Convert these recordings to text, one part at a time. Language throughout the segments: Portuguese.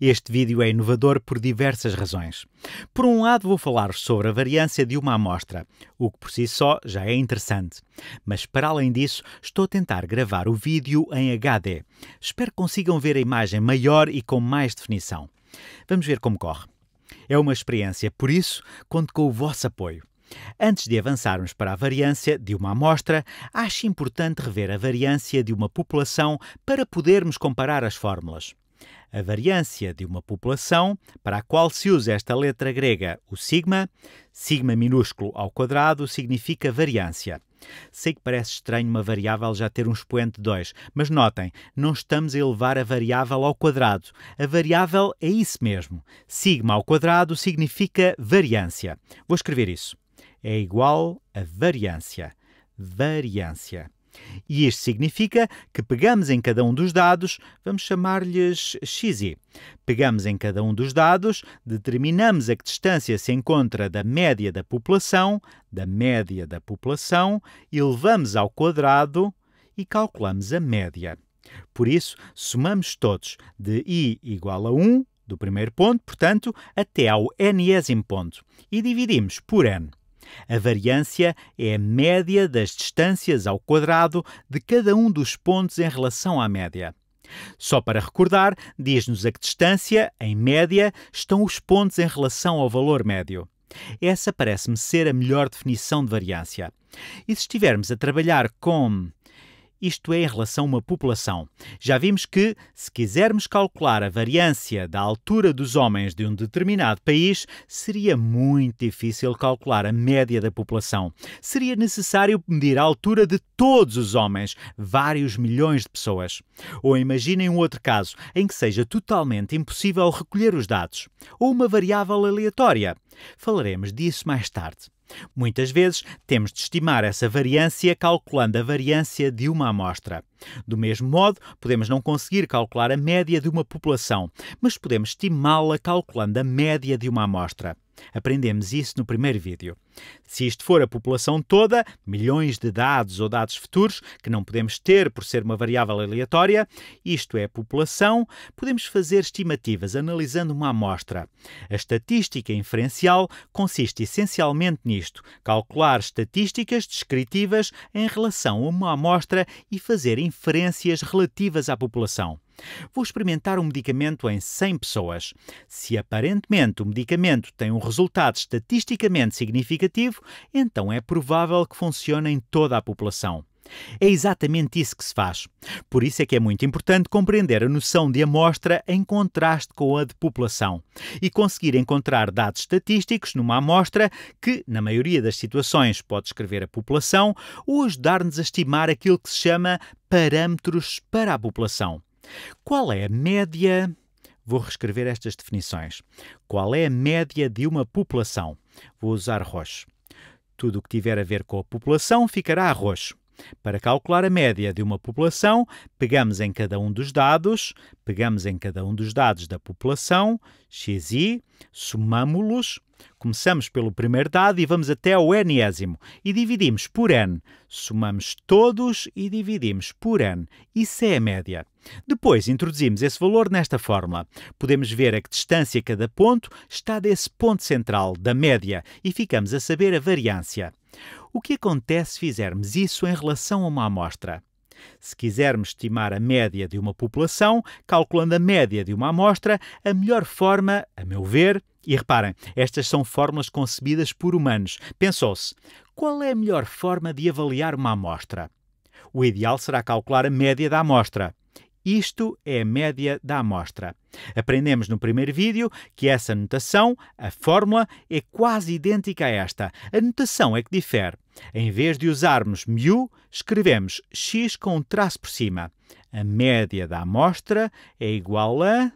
Este vídeo é inovador por diversas razões. Por um lado, vou falar sobre a variância de uma amostra, o que por si só já é interessante. Mas para além disso, estou a tentar gravar o vídeo em HD. Espero que consigam ver a imagem maior e com mais definição. Vamos ver como corre. É uma experiência, por isso, conto com o vosso apoio. Antes de avançarmos para a variância de uma amostra, acho importante rever a variância de uma população para podermos comparar as fórmulas. A variância de uma população, para a qual se usa esta letra grega, o sigma, sigma minúsculo ao quadrado, significa variância. Sei que parece estranho uma variável já ter um expoente 2, mas notem, não estamos a elevar a variável ao quadrado. A variável é isso mesmo. Sigma ao quadrado significa variância. Vou escrever isso. É igual a variância. Variância. E isto significa que pegamos em cada um dos dados, vamos chamar-lhes xi. Pegamos em cada um dos dados, determinamos a que distância se encontra da média da população, da média da população, elevamos ao quadrado e calculamos a média. Por isso, somamos todos de i igual a 1, do primeiro ponto, portanto, até ao nésimo ponto, e dividimos por n. A variância é a média das distâncias ao quadrado de cada um dos pontos em relação à média. Só para recordar, diz-nos a que distância, em média, estão os pontos em relação ao valor médio. Essa parece-me ser a melhor definição de variância. E se estivermos a trabalhar com isto é em relação a uma população. Já vimos que, se quisermos calcular a variância da altura dos homens de um determinado país, seria muito difícil calcular a média da população. Seria necessário medir a altura de todos os homens, vários milhões de pessoas. Ou imaginem um outro caso em que seja totalmente impossível recolher os dados, ou uma variável aleatória. Falaremos disso mais tarde. Muitas vezes temos de estimar essa variância calculando a variância de uma amostra. Do mesmo modo, podemos não conseguir calcular a média de uma população, mas podemos estimá-la calculando a média de uma amostra. Aprendemos isso no primeiro vídeo. Se isto for a população toda, milhões de dados ou dados futuros, que não podemos ter por ser uma variável aleatória, isto é a população, podemos fazer estimativas analisando uma amostra. A estatística inferencial consiste essencialmente nisto: calcular estatísticas descritivas em relação a uma amostra e fazer inferências relativas à população. Vou experimentar um medicamento em 100 pessoas. Se aparentemente o medicamento tem um resultado estatisticamente significativo, significativo, então é provável que funcione em toda a população. É exatamente isso que se faz. Por isso é que é muito importante compreender a noção de amostra em contraste com a de população e conseguir encontrar dados estatísticos numa amostra que, na maioria das situações, pode escrever a população ou ajudar-nos a estimar aquilo que se chama parâmetros para a população. Qual é a média? Vou reescrever estas definições. Qual é a média de uma população? Vou usar roche. Tudo o que tiver a ver com a população ficará roxo. Para calcular a média de uma população, pegamos em cada um dos dados, pegamos em cada um dos dados da população, xi, somamos-los Começamos pelo primeiro dado e vamos até ao n-ésimo e dividimos por n. Somamos todos e dividimos por n. Isso é a média. Depois introduzimos esse valor nesta fórmula. Podemos ver a que distância cada ponto está desse ponto central, da média, e ficamos a saber a variância. O que acontece se fizermos isso em relação a uma amostra? Se quisermos estimar a média de uma população, calculando a média de uma amostra, a melhor forma, a meu ver, e reparem, estas são fórmulas concebidas por humanos. Pensou-se, qual é a melhor forma de avaliar uma amostra? O ideal será calcular a média da amostra. Isto é a média da amostra. Aprendemos no primeiro vídeo que essa notação, a fórmula, é quase idêntica a esta. A notação é que difere. Em vez de usarmos mu, escrevemos x com um traço por cima. A média da amostra é igual a.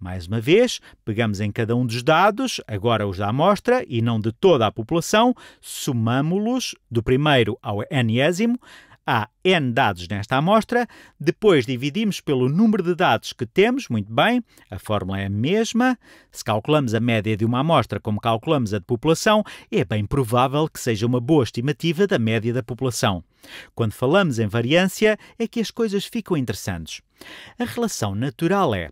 Mais uma vez, pegamos em cada um dos dados, agora os da amostra e não de toda a população, somamos-los do primeiro ao enésimo, Há n dados nesta amostra, depois dividimos pelo número de dados que temos, muito bem, a fórmula é a mesma. Se calculamos a média de uma amostra como calculamos a de população, é bem provável que seja uma boa estimativa da média da população. Quando falamos em variância, é que as coisas ficam interessantes. A relação natural é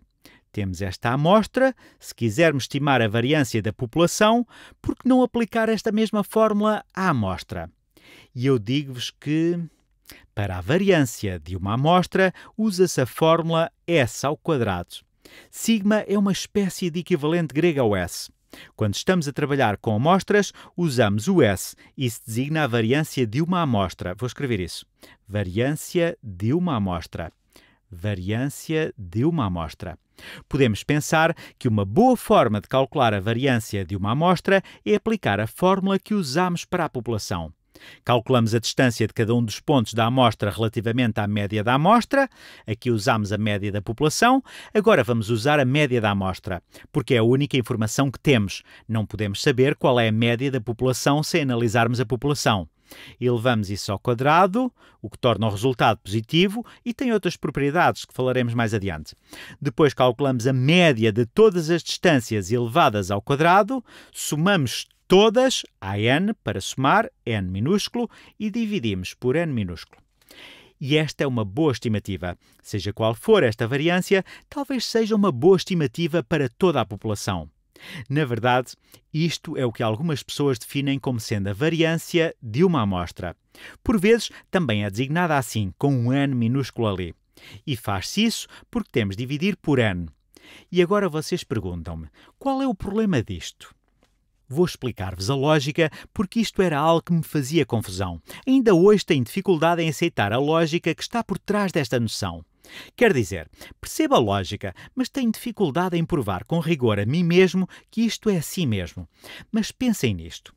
temos esta amostra, se quisermos estimar a variância da população, por que não aplicar esta mesma fórmula à amostra? E eu digo-vos que para a variância de uma amostra, usa-se a fórmula S ao quadrado. Sigma é uma espécie de equivalente grego ao S. Quando estamos a trabalhar com amostras, usamos o S. Isso designa a variância de uma amostra. Vou escrever isso. Variância de uma amostra. Variância de uma amostra. Podemos pensar que uma boa forma de calcular a variância de uma amostra é aplicar a fórmula que usamos para a população. Calculamos a distância de cada um dos pontos da amostra relativamente à média da amostra. Aqui usamos a média da população. Agora vamos usar a média da amostra, porque é a única informação que temos. Não podemos saber qual é a média da população sem analisarmos a população. Elevamos isso ao quadrado, o que torna o resultado positivo e tem outras propriedades que falaremos mais adiante. Depois calculamos a média de todas as distâncias elevadas ao quadrado, somamos todas a n para somar n minúsculo e dividimos por n minúsculo. E esta é uma boa estimativa. Seja qual for esta variância, talvez seja uma boa estimativa para toda a população. Na verdade, isto é o que algumas pessoas definem como sendo a variância de uma amostra. Por vezes, também é designada assim, com um n minúsculo ali. E faz-se isso porque temos de dividir por n. E agora vocês perguntam-me: qual é o problema disto? Vou explicar-vos a lógica porque isto era algo que me fazia confusão. Ainda hoje tenho dificuldade em aceitar a lógica que está por trás desta noção. Quer dizer, percebo a lógica, mas tenho dificuldade em provar com rigor a mim mesmo que isto é assim mesmo. Mas pensem nisto.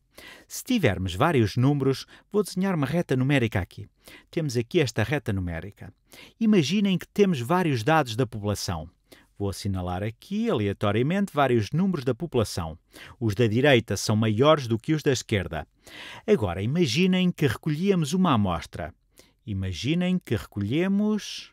Se tivermos vários números, vou desenhar uma reta numérica aqui. Temos aqui esta reta numérica. Imaginem que temos vários dados da população. Vou assinalar aqui, aleatoriamente, vários números da população. Os da direita são maiores do que os da esquerda. Agora, imaginem que recolhíamos uma amostra. Imaginem que recolhemos.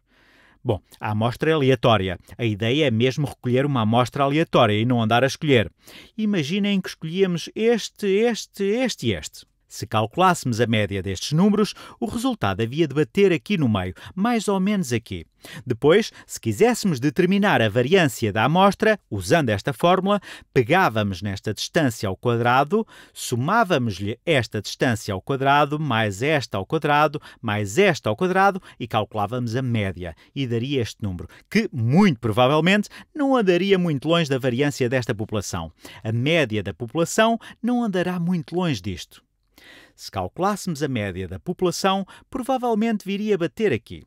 Bom, a amostra é aleatória. A ideia é mesmo recolher uma amostra aleatória e não andar a escolher. Imaginem que escolhíamos este, este, este e este. Se calculássemos a média destes números, o resultado havia de bater aqui no meio, mais ou menos aqui. Depois, se quiséssemos determinar a variância da amostra, usando esta fórmula, pegávamos nesta distância ao quadrado, somávamos-lhe esta distância ao quadrado, mais esta ao quadrado, mais esta ao quadrado e calculávamos a média. E daria este número, que, muito provavelmente, não andaria muito longe da variância desta população. A média da população não andará muito longe disto. Se calculássemos a média da população, provavelmente viria a bater aqui.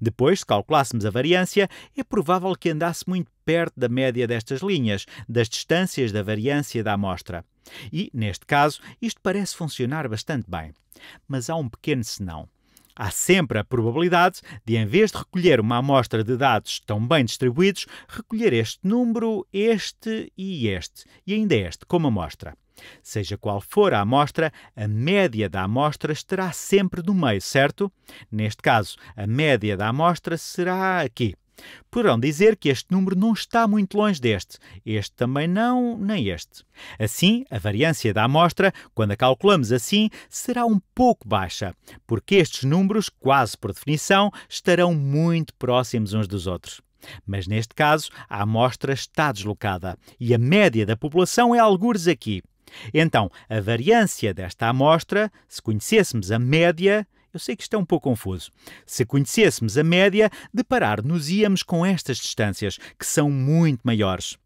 Depois, se calculássemos a variância, é provável que andasse muito perto da média destas linhas, das distâncias da variância da amostra. E, neste caso, isto parece funcionar bastante bem. Mas há um pequeno senão. Há sempre a probabilidade de, em vez de recolher uma amostra de dados tão bem distribuídos, recolher este número, este e este, e ainda este como amostra. Seja qual for a amostra, a média da amostra estará sempre no meio, certo? Neste caso, a média da amostra será aqui. Poderão dizer que este número não está muito longe deste, este também não, nem este. Assim, a variância da amostra, quando a calculamos assim, será um pouco baixa, porque estes números, quase por definição, estarão muito próximos uns dos outros. Mas neste caso, a amostra está deslocada e a média da população é algures aqui. Então, a variância desta amostra, se conhecêssemos a média, eu sei que isto é um pouco confuso. Se conhecêssemos a média, deparar-nos-íamos com estas distâncias, que são muito maiores.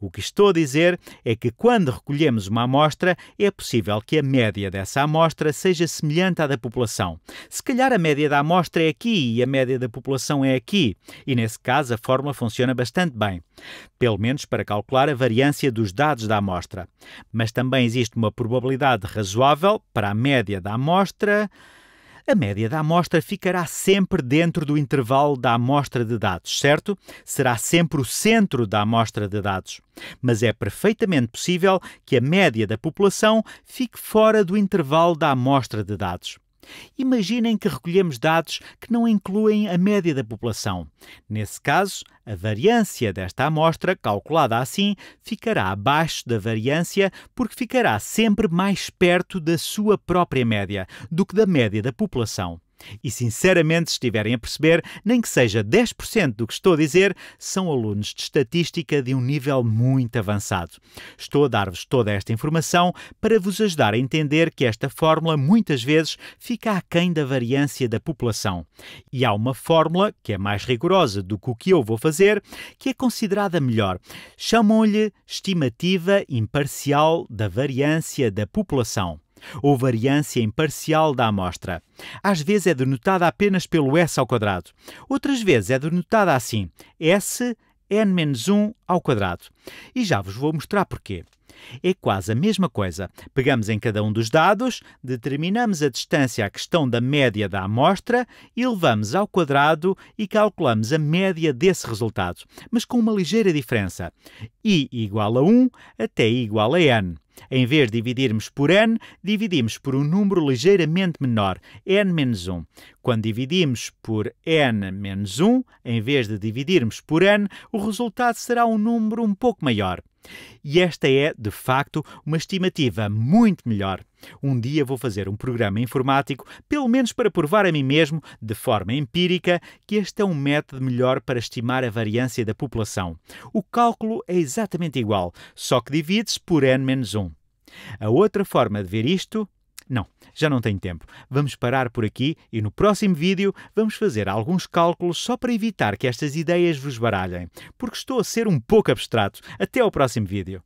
O que estou a dizer é que quando recolhemos uma amostra, é possível que a média dessa amostra seja semelhante à da população. Se calhar a média da amostra é aqui e a média da população é aqui, e nesse caso a fórmula funciona bastante bem, pelo menos para calcular a variância dos dados da amostra. Mas também existe uma probabilidade razoável para a média da amostra a média da amostra ficará sempre dentro do intervalo da amostra de dados, certo? Será sempre o centro da amostra de dados. Mas é perfeitamente possível que a média da população fique fora do intervalo da amostra de dados. Imaginem que recolhemos dados que não incluem a média da população. Nesse caso, a variância desta amostra, calculada assim, ficará abaixo da variância porque ficará sempre mais perto da sua própria média do que da média da população. E sinceramente, se estiverem a perceber, nem que seja 10% do que estou a dizer, são alunos de estatística de um nível muito avançado. Estou a dar-vos toda esta informação para vos ajudar a entender que esta fórmula muitas vezes fica aquém da variância da população. E há uma fórmula que é mais rigorosa do que o que eu vou fazer, que é considerada melhor. Chamam-lhe estimativa imparcial da variância da população ou variância imparcial da amostra. Às vezes é denotada apenas pelo S ao quadrado, outras vezes é denotada assim, S n-1 ao quadrado. E já vos vou mostrar porquê. É quase a mesma coisa. Pegamos em cada um dos dados, determinamos a distância à questão da média da amostra, elevamos ao quadrado e calculamos a média desse resultado, mas com uma ligeira diferença. i igual a 1 até i igual a n. Em vez de dividirmos por n, dividimos por um número ligeiramente menor, n menos 1. Quando dividimos por n menos 1, em vez de dividirmos por n, o resultado será um número um pouco maior. E esta é, de facto, uma estimativa muito melhor. Um dia vou fazer um programa informático, pelo menos para provar a mim mesmo, de forma empírica, que este é um método melhor para estimar a variância da população. O cálculo é exatamente igual, só que divide-se por n menos 1. A outra forma de ver isto não, já não tenho tempo. Vamos parar por aqui e no próximo vídeo vamos fazer alguns cálculos só para evitar que estas ideias vos baralhem, porque estou a ser um pouco abstrato. Até ao próximo vídeo.